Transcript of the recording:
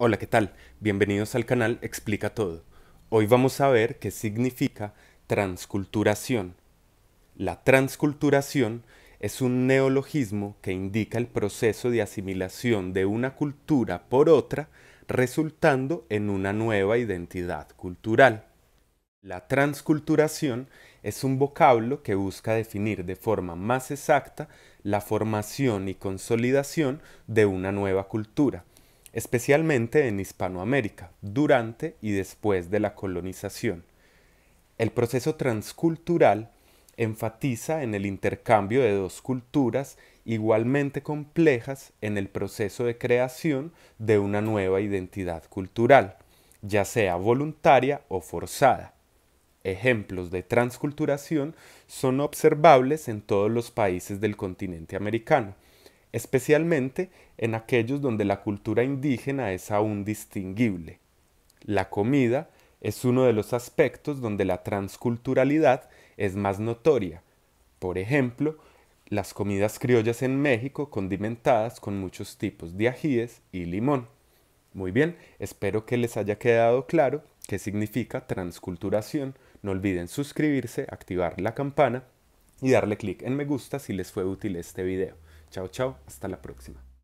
Hola, ¿qué tal? Bienvenidos al canal Explica Todo. Hoy vamos a ver qué significa transculturación. La transculturación es un neologismo que indica el proceso de asimilación de una cultura por otra, resultando en una nueva identidad cultural. La transculturación es un vocablo que busca definir de forma más exacta la formación y consolidación de una nueva cultura especialmente en Hispanoamérica, durante y después de la colonización. El proceso transcultural enfatiza en el intercambio de dos culturas igualmente complejas en el proceso de creación de una nueva identidad cultural, ya sea voluntaria o forzada. Ejemplos de transculturación son observables en todos los países del continente americano, especialmente en aquellos donde la cultura indígena es aún distinguible. La comida es uno de los aspectos donde la transculturalidad es más notoria. Por ejemplo, las comidas criollas en México condimentadas con muchos tipos de ajíes y limón. Muy bien, espero que les haya quedado claro qué significa transculturación. No olviden suscribirse, activar la campana y darle clic en me gusta si les fue útil este video. Chao, chao. Hasta la próxima.